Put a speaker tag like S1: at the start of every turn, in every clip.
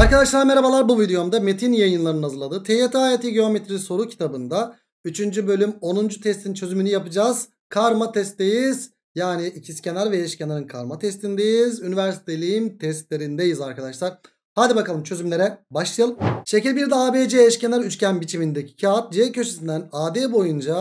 S1: Arkadaşlar merhabalar bu videomda Metin yayınlarının hazırladığı TYT AYT Geometri soru kitabında 3. bölüm 10. testin çözümünü yapacağız. Karma testteyiz. Yani ikizkenar ve eşkenarın karma testindeyiz. Üniversiteliğim testlerindeyiz arkadaşlar. Hadi bakalım çözümlere başlayalım. Şekil 1'de ABC eşkenar üçgen biçimindeki kağıt C köşesinden AD boyunca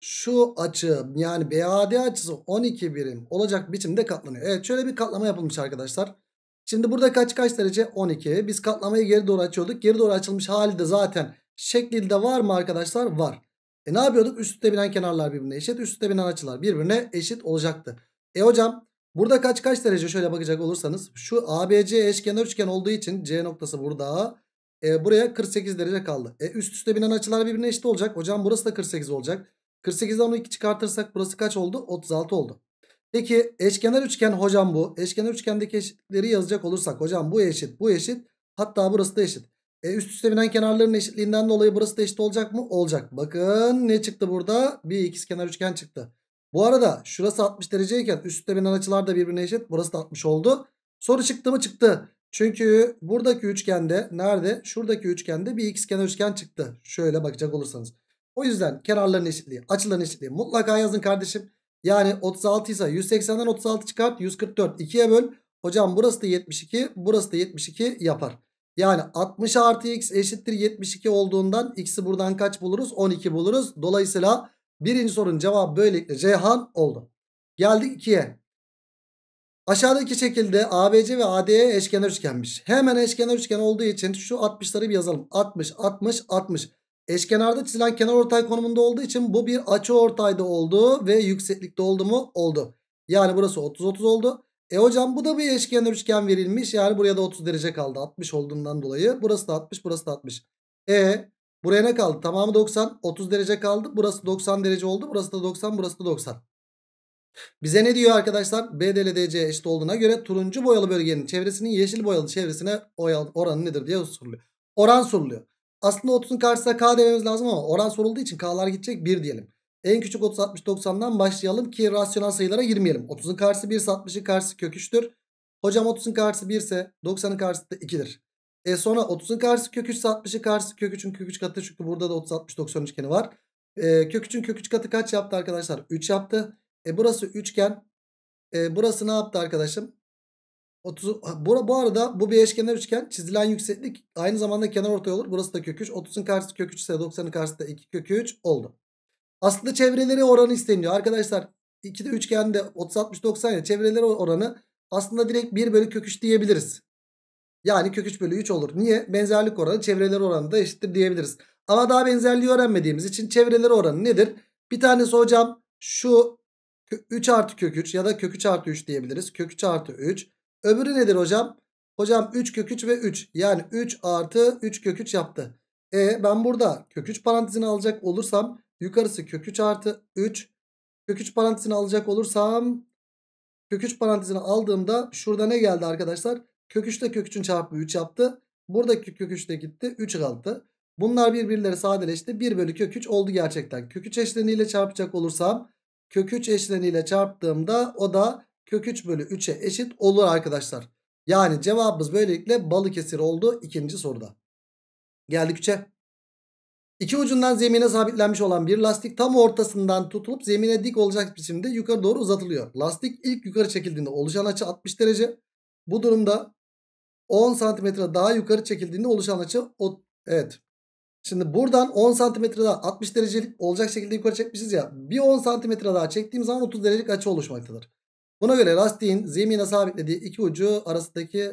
S1: şu açı yani BAD açısı 12 birim olacak biçimde katlanıyor. Evet şöyle bir katlama yapılmış arkadaşlar. Şimdi burada kaç kaç derece? 12. Biz katlamayı geri doğru açıyorduk. Geri doğru açılmış hali de zaten şeklinde var mı arkadaşlar? Var. E ne yapıyorduk? Üstte binen kenarlar birbirine eşit. Üstte binen açılar birbirine eşit olacaktı. E hocam burada kaç kaç derece? Şöyle bakacak olursanız. Şu ABC eşkenar üçgen olduğu için C noktası burada. E, buraya 48 derece kaldı. E, üst üste binen açılar birbirine eşit olacak. Hocam burası da 48 olacak. 48'den 12 çıkartırsak burası kaç oldu? 36 oldu. Peki eşkenar üçgen hocam bu. Eşkenar üçgendeki eşitleri yazacak olursak hocam bu eşit bu eşit hatta burası da eşit. E üst üste binen kenarların eşitliğinden dolayı burası da eşit olacak mı? Olacak. Bakın ne çıktı burada? Bir ikizkenar üçgen çıktı. Bu arada şurası 60 dereceyken üst üste binen açılar da birbirine eşit. Burası da 60 oldu. Soru çıktı mı? Çıktı. Çünkü buradaki üçgende nerede? Şuradaki üçgende bir ikizkenar üçgen çıktı. Şöyle bakacak olursanız. O yüzden kenarların eşitliği, açıların eşitliği mutlaka yazın kardeşim. Yani 36 ise 180'den 36 çıkart 144 2'ye böl. Hocam burası da 72 burası da 72 yapar. Yani 60 artı x eşittir 72 olduğundan x'i buradan kaç buluruz? 12 buluruz. Dolayısıyla birinci sorunun cevabı böylelikle Ceyhan oldu. Geldik 2'ye. Aşağıdaki şekilde ABC ve AD'ye eşkenar üçgenmiş. Hemen eşkenar üçgen olduğu için şu 60'ları bir yazalım. 60, 60, 60. Eşkenarda çizilen kenar ortay konumunda olduğu için bu bir açı ortayda oldu ve yükseklikte oldu mu? Oldu. Yani burası 30-30 oldu. E hocam bu da bir eşkenar üçgen verilmiş. Yani buraya da 30 derece kaldı. 60 olduğundan dolayı. Burası da 60, burası da 60. E buraya ne kaldı? Tamamı 90, 30 derece kaldı. Burası 90 derece oldu. Burası da 90, burası da 90. Bize ne diyor arkadaşlar? BDLDC eşit olduğuna göre turuncu boyalı bölgenin çevresinin yeşil boyalı çevresine oran, oranı nedir diye soruluyor. Oran soruluyor. Aslında 30'un karşısına k dememiz lazım ama oran sorulduğu için k'lar gidecek 1 diyelim. En küçük 30 60 90'dan başlayalım ki rasyonel sayılara girmeyelim. 30'un karşısı 1 ise 60'ın karşısı kök 3'tür. Hocam 30'un karşısı 1 ise 90'ın karşısı da 2'dir. E sonra 30'un karşısı kök 3 ise 60'ın karşısı kök 3'ün kök 3 katı çünkü burada da 30 60 90 üçgeni var. E, kök 3'ün kök 3 katı kaç yaptı arkadaşlar? 3 yaptı. E burası üçgen. E, burası ne yaptı arkadaşım? 30, bu, bu arada bu bir eşkenar üçgen. Çizilen yükseklik aynı zamanda kenar ortay olur. Burası da kök 3. 30'un karşısı kök 3 ise 90'ın karşısı da 2 kök 3 oldu. Aslı çevreleri oranı isteniyor. Arkadaşlar 2'de üçgende 30 60 90 ya çevreleri oranı aslında direkt 1 bölü kök 3 diyebiliriz. Yani kök 3 bölü 3 olur. Niye? Benzerlik oranı çevreleri oranı da eşittir diyebiliriz. Ama daha benzerliği öğrenmediğimiz için çevreleri oranı nedir? Bir tanesi hocam şu 3 artı kök 3 ya da kök 3 artı 3 diyebiliriz. Kök 3 artı 3. Öbürü nedir hocam? Hocam 3 kök 3 ve 3. Yani 3 artı 3 kök 3 yaptı. E ben burada kök 3 parantezini alacak olursam yukarısı kök 3 artı 3. Kök 3 parantezini alacak olursam kök 3 parantezini aldığımda şurada ne geldi arkadaşlar? Kök 3 ile kök 3'ün çarpımı 3 yaptı. Buradaki kök 3 de gitti 3 kaldı. Bunlar birbirleri sadeleşti. 1 bölü kök 3 oldu gerçekten. Kök 3 eşleniyle çarpacak olursam kök 3 eşleniyle çarptığımda o da kök 3 bölü 3'e eşit olur arkadaşlar. Yani cevabımız böylelikle Balıkesir oldu ikinci soruda. Geldik 3'e. İki ucundan zemine sabitlenmiş olan bir lastik tam ortasından tutulup zemine dik olacak biçimde yukarı doğru uzatılıyor. Lastik ilk yukarı çekildiğinde oluşan açı 60 derece. Bu durumda 10 santimetre daha yukarı çekildiğinde oluşan açı o, evet. Şimdi buradan 10 santimetre daha 60 derecelik olacak şekilde yukarı çekmişiz ya. Bir 10 santimetre daha çektiğim zaman 30 derecelik açı oluşmaktadır. Buna göre lastiğin zemine sabitlediği iki ucu arasındaki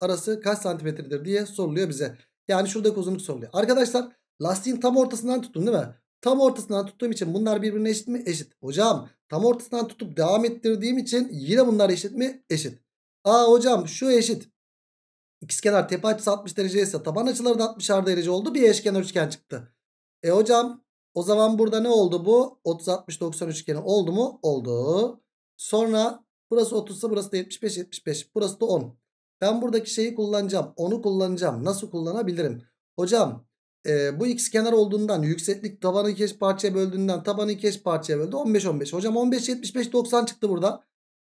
S1: arası kaç santimetredir diye soruluyor bize. Yani şuradaki uzunluk soruluyor. Arkadaşlar lastiğin tam ortasından tuttum değil mi? Tam ortasından tuttuğum için bunlar birbirine eşit mi? Eşit. Hocam tam ortasından tutup devam ettirdiğim için yine bunlar eşit mi? Eşit. Aa hocam şu eşit. İkizkenar tepe açısı 60 derece ise taban açıları da 60'ar derece oldu. Bir eşkenar üçgen çıktı. E hocam o zaman burada ne oldu bu? 30 60 90 üçgeni oldu mu? Oldu. Sonra burası 30 ise burası da 75 75. Burası da 10. Ben buradaki şeyi kullanacağım. onu kullanacağım. Nasıl kullanabilirim? Hocam e, bu x kenar olduğundan yükseklik tabanı iki eş parçaya böldüğünden tabanı iki eş parçaya böldü. 15 15. Hocam 15 75 90 çıktı burada.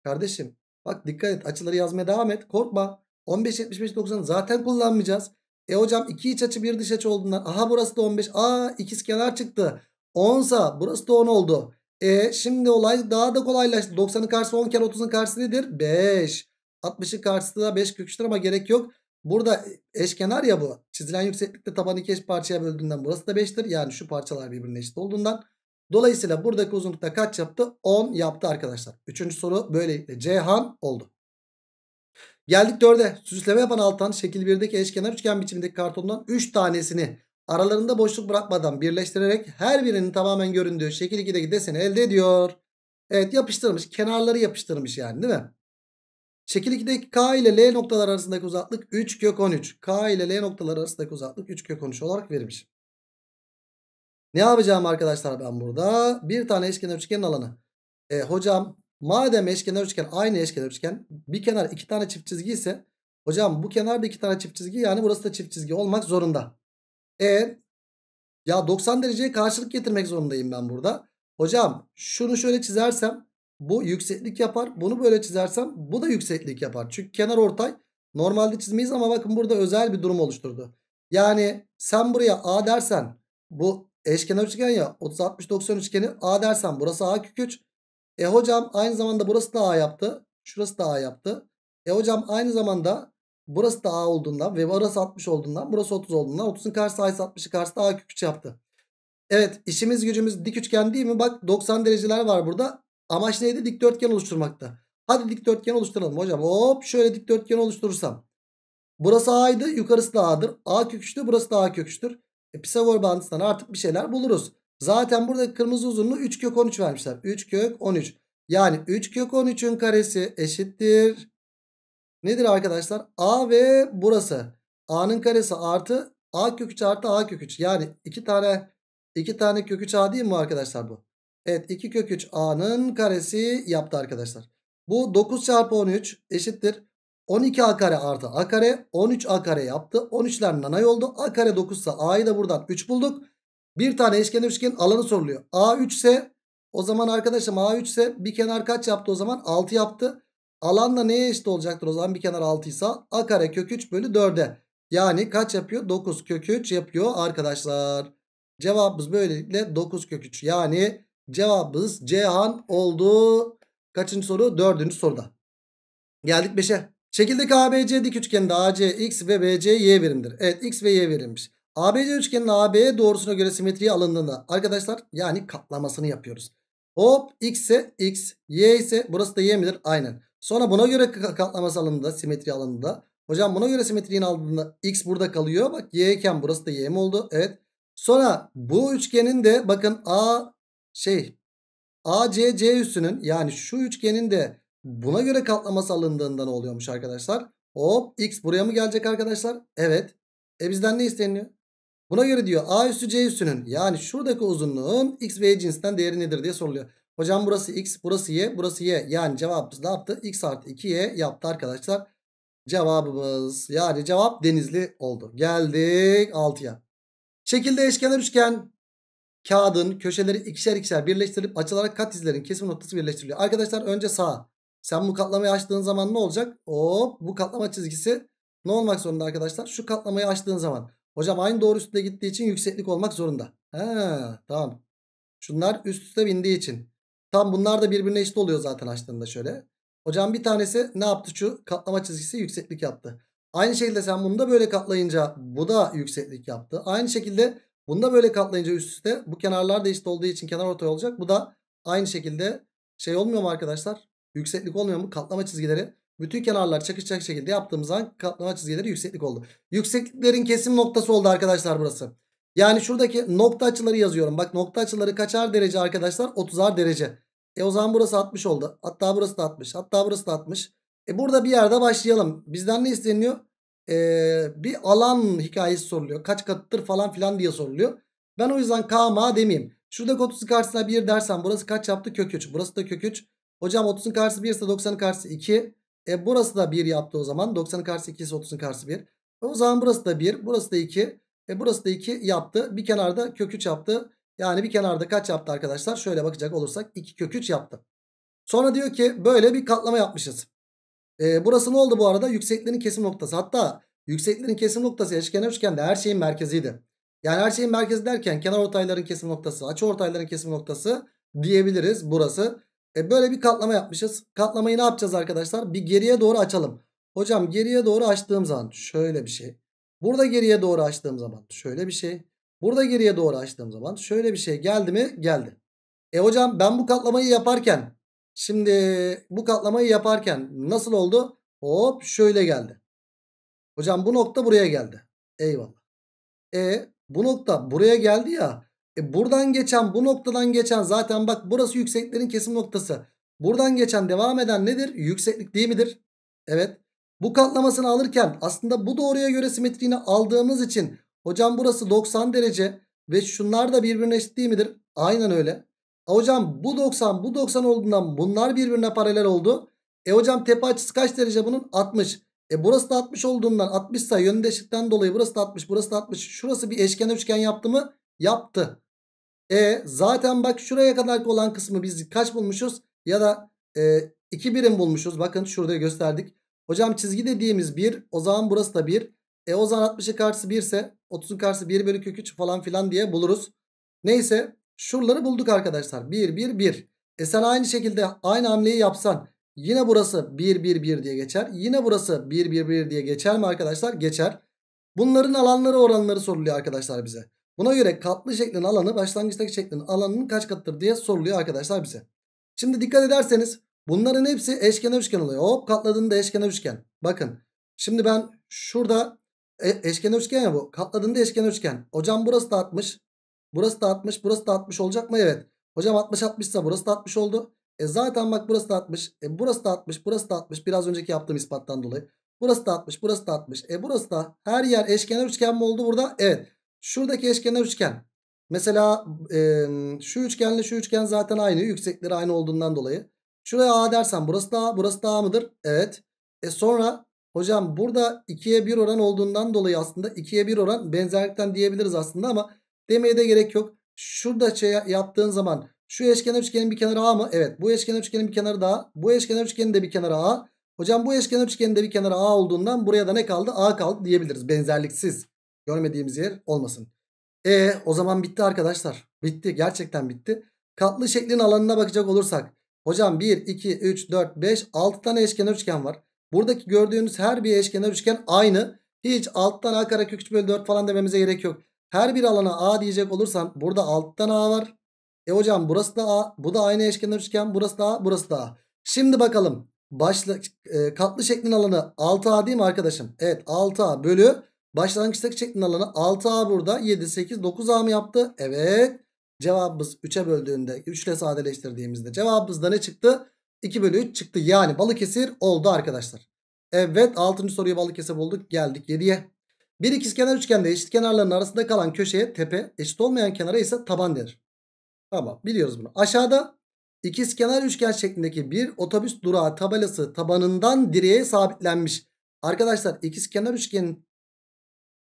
S1: Kardeşim bak dikkat et açıları yazmaya devam et. Korkma. 15 75 90 zaten kullanmayacağız. E hocam iki iç açı bir dış açı olduğundan aha burası da 15. Aa ikiz kenar çıktı. 10 burası da 10 oldu. E şimdi olay daha da kolaylaştı. 90'ın karşısı 10 kere 30'un karşısı nedir? 5. 60'ın karşısı da 5 köküştür ama gerek yok. Burada eşkenar ya bu. Çizilen yükseklikte taban iki eş parçaya bölündüğünden burası da 5'tir. Yani şu parçalar birbirine eşit olduğundan. Dolayısıyla buradaki uzunlukta kaç yaptı? 10 yaptı arkadaşlar. Üçüncü soru böylelikle Ceyhan oldu. Geldik 4'e. Süsleme yapan Altan şekil 1'deki eşkenar üçgen biçimindeki kartondan 3 tanesini aralarında boşluk bırakmadan birleştirerek her birinin tamamen göründüğü şekil 2'deki deseni elde ediyor. Evet yapıştırmış. Kenarları yapıştırmış yani değil mi? Şekil 2'deki K ile L noktalar arasındaki uzaklık 3 kök 13. K ile L noktalar arasındaki uzaklık 3 kök 13 olarak verilmiş. Ne yapacağım arkadaşlar ben burada? Bir tane eşkenar üçgenin alanı. E, hocam madem eşkenar üçgen aynı eşkenar üçgen bir kenar iki tane çift çizgi ise hocam bu kenar da iki tane çift çizgi yani burası da çift çizgi olmak zorunda. E ya 90 dereceye karşılık getirmek zorundayım ben burada. Hocam şunu şöyle çizersem bu yükseklik yapar. Bunu böyle çizersem bu da yükseklik yapar. Çünkü kenar ortay normalde çizmeyiz ama bakın burada özel bir durum oluşturdu. Yani sen buraya A dersen bu eşkenar üçgen ya 30-60-90 üçgeni A dersen burası A kök 3. E hocam aynı zamanda burası da A yaptı. Şurası da A yaptı. E hocam aynı zamanda Burası da A olduğundan ve burası 60 olduğundan burası 30 olduğundan 30'un karşısı A ise 60'ı karşısı A küp yaptı. Evet işimiz gücümüz dik üçgen değil mi? Bak 90 dereceler var burada. Amaç neydi? Dikdörtgen oluşturmakta. Hadi dikdörtgen oluşturalım hocam. Hop şöyle dikdörtgen oluşturursam. Burası A'ydı yukarısı da A'dır. A köküçtü burası da A köküçtür. E, Pisagor bağıntısından artık bir şeyler buluruz. Zaten burada kırmızı uzunluğu 3 kök 13 vermişler. 3 kök 13. Yani 3 kök 13'ün karesi eşittir Nedir arkadaşlar? A ve burası. A'nın karesi artı A kök 3 artı A kök 3. Yani iki tane iki tane kök 3 A değil mi arkadaşlar bu? Evet 2 kök 3 A'nın karesi yaptı arkadaşlar. Bu 9 çarpı 13 eşittir. 12 A kare artı A kare 13 A kare yaptı. 13'ler nanay oldu. A kare 9 ise A'yı da buradan 3 bulduk. Bir tane eşkenar üçgen alanı soruluyor. A 3 ise o zaman arkadaşım A3 ise bir kenar kaç yaptı o zaman? 6 yaptı. Alan da neye eşit olacaktır o zaman bir kenar 6 ise a kare kök 3 bölü 4'e. Yani kaç yapıyor? 9 kök 3 yapıyor arkadaşlar. Cevabımız böylelikle 9 kök 3. Yani cevabımız Cihan oldu. Kaçıncı soru? Dördüncü soruda. Geldik 5'e. Şekildeki ABC dik üçgeninde AC, X ve BC Y birimdir. Evet X ve Y verilmiş. ABC üçgenin AB doğrusuna göre simetriye alındığında arkadaşlar yani katlamasını yapıyoruz. Hop X ise X, Y ise burası da Y midir? Aynen. Sonra buna göre katlama alanında simetri alanında. Hocam buna göre simetriğin aldığında x burada kalıyor. Bak y iken burası da y mi oldu? Evet. Sonra bu üçgenin de bakın a şey c üssünün yani şu üçgenin de buna göre katlaması alındığında ne oluyormuş arkadaşlar? Hop x buraya mı gelecek arkadaşlar? Evet. E bizden ne isteniyor Buna göre diyor A üssü C üssünün yani şuradaki uzunluğun x ve y cinsinden değeri nedir diye soruluyor. Hocam burası x, burası y, burası y. Yani cevabımız ne yaptı? x artı 2y yaptı arkadaşlar. Cevabımız yani cevap denizli oldu. Geldik 6'ya. Şekilde eşkenar üçgen kağıdın köşeleri ikişer ikişer birleştirilip açılarak kat izlerin kesim noktası birleştiriliyor. Arkadaşlar önce sağ. Sen bu katlamayı açtığın zaman ne olacak? Hop bu katlama çizgisi ne olmak zorunda arkadaşlar? Şu katlamayı açtığın zaman. Hocam aynı doğru üstüne gittiği için yükseklik olmak zorunda. He, tamam. Şunlar üst üste bindiği için. Tam bunlar da birbirine eşit oluyor zaten açtığında şöyle. Hocam bir tanesi ne yaptı şu katlama çizgisi yükseklik yaptı. Aynı şekilde sen bunu da böyle katlayınca bu da yükseklik yaptı. Aynı şekilde bunu da böyle katlayınca üst üste bu kenarlar da eşit olduğu için kenar ortay olacak. Bu da aynı şekilde şey olmuyor mu arkadaşlar? Yükseklik olmuyor mu? Katlama çizgileri bütün kenarlar çakışacak şekilde yaptığımız an katlama çizgileri yükseklik oldu. Yüksekliklerin kesim noktası oldu arkadaşlar burası. Yani şuradaki nokta açıları yazıyorum. Bak nokta açıları kaçar derece arkadaşlar? 30'ar derece. E o zaman burası 60 oldu. Hatta burası da 60. Hatta burası da 60. E burada bir yerde başlayalım. Bizden ne isteniyor? Ee, bir alan hikayesi soruluyor. Kaç katıdır falan filan diye soruluyor. Ben o yüzden KMA demeyeyim. Şuradaki 30'un karşısına 1 dersen burası kaç yaptı? Kök 3. Burası da kök 3. Hocam 30'un karşısı 1 ise 90'ın karşısı 2. E burası da 1 yaptı o zaman. 90'ın karşısı 2 ise 30'un karşısı 1. E, o zaman burası da 1. Burası da 2. E burası da 2 yaptı. Bir kenarda kök 3 yaptı. Yani bir kenarda kaç yaptı arkadaşlar? Şöyle bakacak olursak 2 kök 3 yaptı. Sonra diyor ki böyle bir katlama yapmışız. E, burası ne oldu bu arada? Yüksekliğin kesim noktası. Hatta yüksekliğin kesim noktası eşkenar üçgende her şeyin merkeziydi. Yani her şeyin merkezi derken kenar ortayların kesim noktası, açı ortayların kesim noktası diyebiliriz burası. E, böyle bir katlama yapmışız. Katlamayı ne yapacağız arkadaşlar? Bir geriye doğru açalım. Hocam geriye doğru açtığım zaman şöyle bir şey. Burada geriye doğru açtığım zaman şöyle bir şey. Burada geriye doğru açtığım zaman şöyle bir şey geldi mi? Geldi. E hocam ben bu katlamayı yaparken şimdi bu katlamayı yaparken nasıl oldu? Hop şöyle geldi. Hocam bu nokta buraya geldi. Eyvallah. E bu nokta buraya geldi ya. E buradan geçen bu noktadan geçen zaten bak burası yükseklerin kesim noktası. Buradan geçen devam eden nedir? Yükseklik değil midir? Evet. Bu katlamasını alırken aslında bu doğruya göre simetriğini aldığımız için hocam burası 90 derece ve şunlar da birbirine eşit değil midir? Aynen öyle. A hocam bu 90 bu 90 olduğundan bunlar birbirine paralel oldu. E hocam tepe açısı kaç derece bunun? 60. E burası da 60 olduğundan 60 ise yönünde eşitten dolayı burası da 60 burası da 60. Şurası bir eşken üçgen yaptı mı? Yaptı. E zaten bak şuraya kadar olan kısmı biz kaç bulmuşuz? Ya da e, 2 birim bulmuşuz. Bakın şurada gösterdik. Hocam çizgi dediğimiz 1. O zaman burası da 1. E o zaman 60'ın karşısı 1 ise 30'un karşısı 1 bölü kök 3 falan filan diye buluruz. Neyse şuraları bulduk arkadaşlar. 1 1 1. E sen aynı şekilde aynı hamleyi yapsan yine burası 1 1 1 diye geçer. Yine burası 1 1 1 diye geçer mi arkadaşlar? Geçer. Bunların alanları oranları soruluyor arkadaşlar bize. Buna göre katlı şeklin alanı başlangıçtaki şeklin alanının kaç katıdır diye soruluyor arkadaşlar bize. Şimdi dikkat ederseniz Bunların hepsi eşkenar üçgen oluyor. Hop katladığında eşkenar üçgen. Bakın şimdi ben şurada e, eşkenar üçgen ya bu. Katladığında eşkenar üçgen. Hocam burası da 60. Burası da 60. Burası da 60 olacak mı? Evet. Hocam 60 60 ise burası da 60 oldu. E zaten bak burası da 60. E burası da 60. Burası da 60. Biraz önceki yaptığım ispattan dolayı. Burası da 60. Burası da 60. E burası da her yer eşkenar üçgen mi oldu burada? Evet. Şuradaki eşkenar üçgen. Mesela e, şu üçgenle şu üçgen zaten aynı. Yüksekleri aynı olduğundan dolayı. Şuraya A dersen burası da A. Burası da A mıdır? Evet. E sonra hocam burada 2'ye 1 oran olduğundan dolayı aslında 2'ye 1 oran benzerlikten diyebiliriz aslında ama demeye de gerek yok. Şurada şey yaptığın zaman şu eşkenar üçgenin bir kenarı A mı? Evet. Bu eşkenar üçgenin bir kenarı da A. Bu eşkenar üçgenin de bir kenarı A. Hocam bu eşkenar üçgenin de bir kenarı A olduğundan buraya da ne kaldı? A kaldı diyebiliriz. Benzerliksiz. Görmediğimiz yer olmasın. E o zaman bitti arkadaşlar. Bitti. Gerçekten bitti. Katlı şeklin alanına bakacak olursak Hocam 1, 2, 3, 4, 5, 6 tane eşkenar üçgen var. Buradaki gördüğünüz her bir eşkenar üçgen aynı. Hiç alttan a kare kök 3 bölü 4 falan dememize gerek yok. Her bir alana a diyecek olursan, burada alttan a var. E hocam burası da a. Bu da aynı eşkenar üçgen. Burası da a. Burası da a. Şimdi bakalım. Başla, e, katlı şeklin alanı 6a değil mi arkadaşım? Evet 6a bölü başlangıçtaki şeklin alanı 6a burada. 7, 8, 9a mı yaptı? Evet. Cevabımız 3'e böldüğünde 3 ile sadeleştirdiğimizde da ne çıktı? 2 bölü 3 çıktı. Yani Balıkesir oldu arkadaşlar. Evet 6. soruyu Balıkesir bulduk. Geldik 7'ye. Bir ikizkenar üçgende eşit kenarların arasında kalan köşeye tepe, eşit olmayan kenara ise taban denir. Tamam biliyoruz bunu. Aşağıda ikizkenar üçgen şeklindeki bir otobüs durağı tabelası tabanından direğe sabitlenmiş. Arkadaşlar ikizkenar üçgenin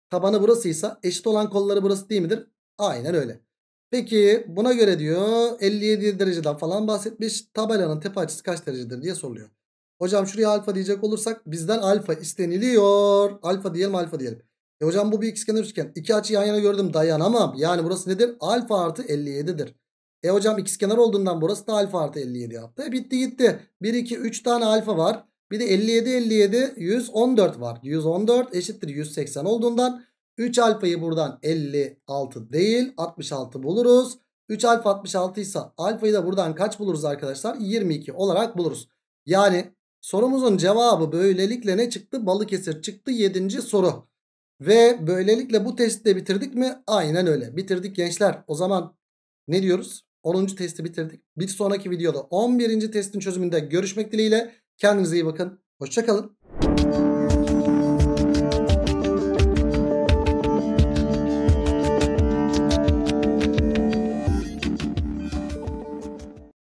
S1: tabanı burasıysa eşit olan kolları burası değil midir? Aynen öyle. Peki buna göre diyor 57 dereceden falan bahsetmiş. Tabelanın tepe açısı kaç derecedir diye soruluyor. Hocam şuraya alfa diyecek olursak bizden alfa isteniliyor. Alfa diyelim alfa diyelim. E hocam bu bir ikizkenar üçgen. İki açı yan yana gördüm dayanamam. Yani burası nedir? Alfa artı 57'dir. E hocam ikizkenar olduğundan burası da alfa artı 57 yaptı. E bitti gitti. 1, 2, 3 tane alfa var. Bir de 57, 57, 114 var. 114 eşittir 180 olduğundan 3 alfa buradan 56 değil 66 buluruz. 3 alfa 66 ise alfayı da buradan kaç buluruz arkadaşlar? 22 olarak buluruz. Yani sorumuzun cevabı böylelikle ne çıktı? Balıkesir çıktı 7. soru. Ve böylelikle bu testi de bitirdik mi? Aynen öyle. Bitirdik gençler. O zaman ne diyoruz? 10. testi bitirdik. Bir sonraki videoda 11. testin çözümünde görüşmek dileğiyle. Kendinize iyi bakın. Hoşçakalın.